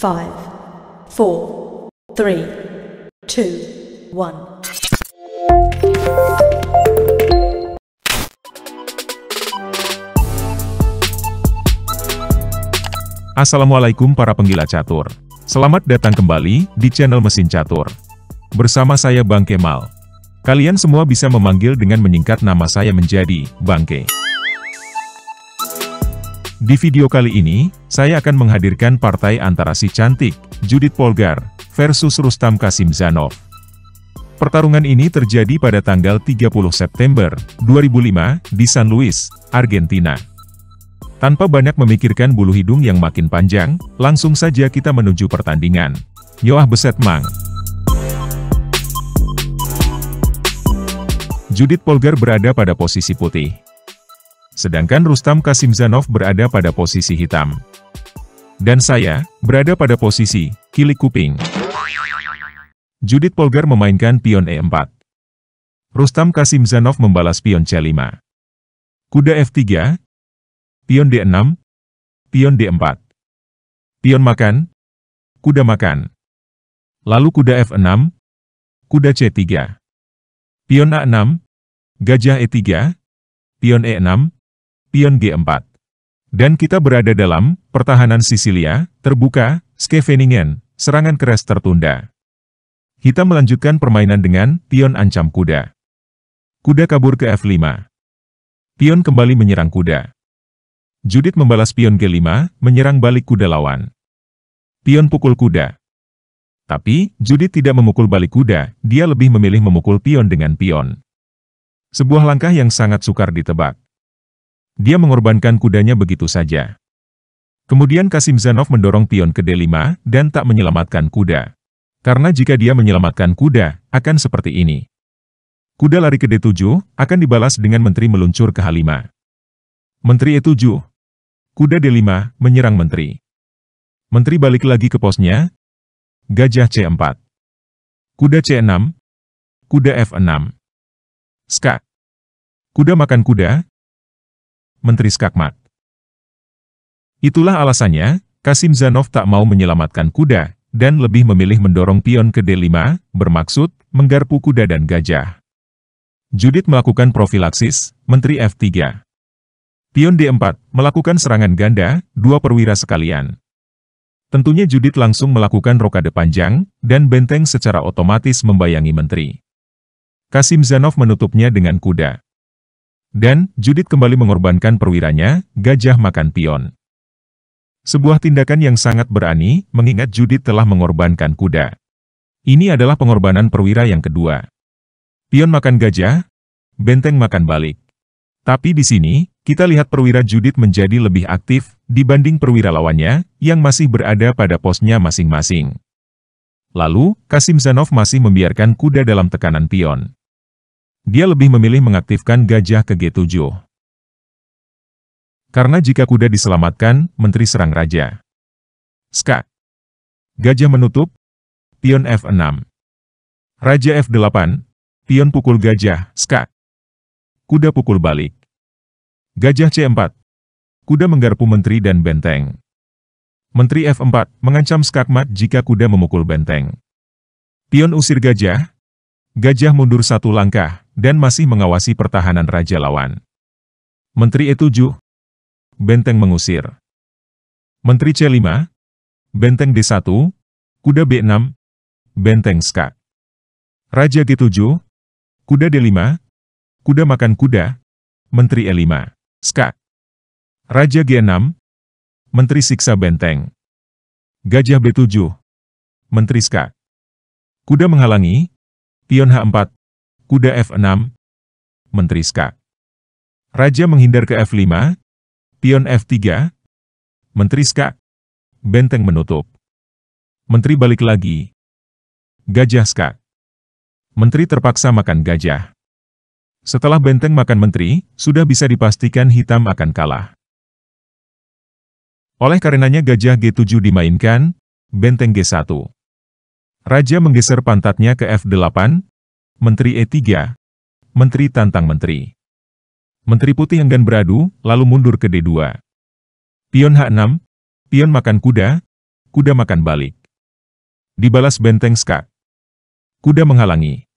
five, four, three, two, one. Assalamualaikum para penggila catur. Selamat datang kembali di channel Mesin Catur. Bersama saya Bang Kemal. Kalian semua bisa memanggil dengan menyingkat nama saya menjadi Bang Bangke. Di video kali ini, saya akan menghadirkan partai antara si cantik, Judith Polgar, versus Rustam Kasim Zanov. Pertarungan ini terjadi pada tanggal 30 September 2005 di San Luis, Argentina. Tanpa banyak memikirkan bulu hidung yang makin panjang, langsung saja kita menuju pertandingan. Yoah Beset Mang Judith Polgar berada pada posisi putih, sedangkan Rustam Kasimzanov berada pada posisi hitam. Dan saya, berada pada posisi, kili kuping. Judith Polgar memainkan pion E4. Rustam Kasimzanov membalas pion C5. Kuda F3, pion D6, pion D4. Pion makan, kuda makan. Lalu kuda F6, kuda C3. Pion A6, gajah E3, pion E6, pion G4. Dan kita berada dalam pertahanan Sisilia, terbuka, skeveningen, serangan keras tertunda. Kita melanjutkan permainan dengan pion ancam kuda. Kuda kabur ke F5. Pion kembali menyerang kuda. Judith membalas pion G5, menyerang balik kuda lawan. Pion pukul kuda. Tapi, Judith tidak memukul balik kuda, dia lebih memilih memukul pion dengan pion. Sebuah langkah yang sangat sukar ditebak dia mengorbankan kudanya begitu saja. Kemudian Kasim Zanov mendorong pion ke D5 dan tak menyelamatkan kuda. Karena jika dia menyelamatkan kuda, akan seperti ini. Kuda lari ke D7, akan dibalas dengan menteri meluncur ke H5. Menteri E7. Kuda D5, menyerang menteri. Menteri balik lagi ke posnya. Gajah C4. Kuda C6. Kuda F6. Skak. Kuda makan kuda, Menteri Skakmat. Itulah alasannya, Kasim Zanov tak mau menyelamatkan kuda, dan lebih memilih mendorong pion ke D5, bermaksud, menggarpu kuda dan gajah. Judith melakukan profilaksis, Menteri F3. Pion D4, melakukan serangan ganda, dua perwira sekalian. Tentunya Judith langsung melakukan rokade panjang, dan benteng secara otomatis membayangi menteri. Kasim Zanov menutupnya dengan kuda. Dan, Judit kembali mengorbankan perwiranya, gajah makan pion. Sebuah tindakan yang sangat berani, mengingat Judit telah mengorbankan kuda. Ini adalah pengorbanan perwira yang kedua. Pion makan gajah, benteng makan balik. Tapi di sini, kita lihat perwira Judit menjadi lebih aktif dibanding perwira lawannya, yang masih berada pada posnya masing-masing. Lalu, Kasim Zanov masih membiarkan kuda dalam tekanan pion. Dia lebih memilih mengaktifkan gajah ke G7. Karena jika kuda diselamatkan, menteri serang raja. Ska. Gajah menutup. Pion F6. Raja F8. Pion pukul gajah, ska. Kuda pukul balik. Gajah C4. Kuda menggarpu menteri dan benteng. Menteri F4 mengancam skakmat jika kuda memukul benteng. Pion usir gajah. Gajah mundur satu langkah, dan masih mengawasi pertahanan Raja lawan. Menteri E7, Benteng mengusir. Menteri C5, Benteng D1, Kuda B6, Benteng Ska. Raja G7, Kuda D5, Kuda makan kuda, Menteri E5, Ska. Raja G6, Menteri siksa benteng. Gajah B7, Menteri Ska. Kuda menghalangi, Pion H4, kuda F6, menteri skak. Raja menghindar ke F5, pion F3, menteri skak, benteng menutup. Menteri balik lagi. Gajah skak. Menteri terpaksa makan gajah. Setelah benteng makan menteri, sudah bisa dipastikan hitam akan kalah. Oleh karenanya gajah G7 dimainkan, benteng G1. Raja menggeser pantatnya ke F8, Menteri E3, Menteri tantang Menteri. Menteri putih enggan beradu, lalu mundur ke D2. Pion H6, pion makan kuda, kuda makan balik. Dibalas benteng skak. Kuda menghalangi.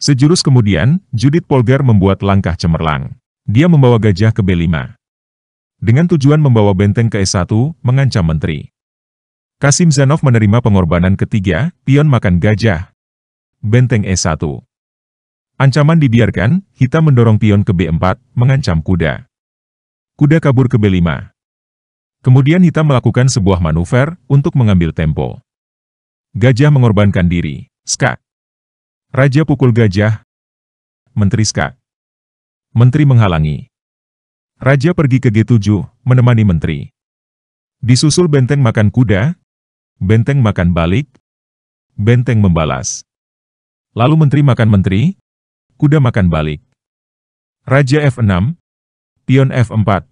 Sejurus kemudian, Judith Polgar membuat langkah cemerlang. Dia membawa gajah ke B5. Dengan tujuan membawa benteng ke E1, mengancam menteri. Kasim Zanov menerima pengorbanan ketiga, pion makan gajah, benteng E1. Ancaman dibiarkan, hitam mendorong pion ke B4, mengancam kuda. Kuda kabur ke B5. Kemudian hitam melakukan sebuah manuver untuk mengambil tempo. Gajah mengorbankan diri. Skak. Raja pukul gajah. Menteri skak. Menteri menghalangi. Raja pergi ke G7, menemani menteri. Disusul benteng makan kuda, benteng makan balik, benteng membalas. Lalu menteri makan menteri, kuda makan balik. Raja F6, pion F4,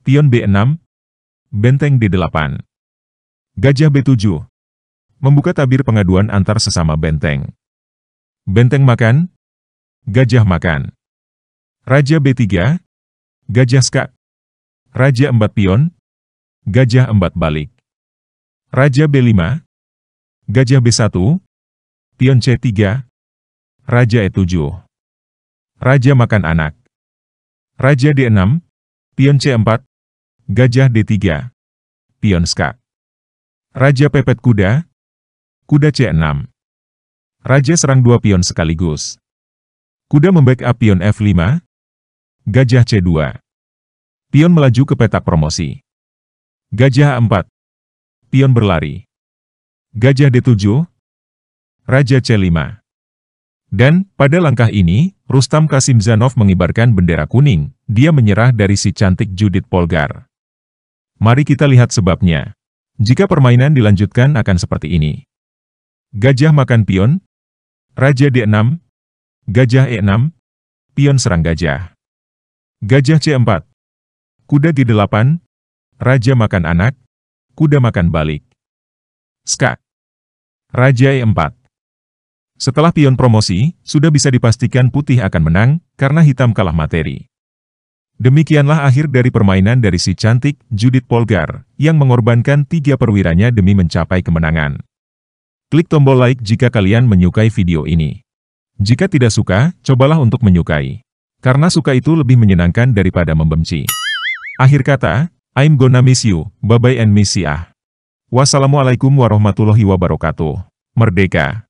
pion B6, benteng D8. Gajah B7. Membuka tabir pengaduan antar sesama benteng. Benteng makan, gajah makan. Raja B3, gajah skak. Raja 4 pion, gajah 4 balik. Raja B5, gajah B1, pion C3, Raja E7. Raja makan anak. Raja D6, pion C4, gajah D3, pion skak. Raja pepet kuda, kuda C6. Raja serang dua pion sekaligus. Kuda membackup pion F5, gajah C2. Pion melaju ke petak promosi. Gajah A4. Pion berlari. Gajah D7. Raja C5. Dan, pada langkah ini, Rustam Kasimzanov mengibarkan bendera kuning, dia menyerah dari si cantik Judith Polgar. Mari kita lihat sebabnya. Jika permainan dilanjutkan akan seperti ini. Gajah makan pion, Raja D6, Gajah E6, Pion serang gajah. Gajah C4, Kuda G8, Raja makan anak, Kuda makan balik. Skak. Raja E4. Setelah pion promosi, sudah bisa dipastikan putih akan menang, karena hitam kalah materi. Demikianlah akhir dari permainan dari si cantik, Judith Polgar, yang mengorbankan tiga perwiranya demi mencapai kemenangan. Klik tombol like jika kalian menyukai video ini. Jika tidak suka, cobalah untuk menyukai. Karena suka itu lebih menyenangkan daripada membenci. Akhir kata, I'm gonna miss you, bye-bye and miss ya. Wassalamualaikum warahmatullahi wabarakatuh. Merdeka!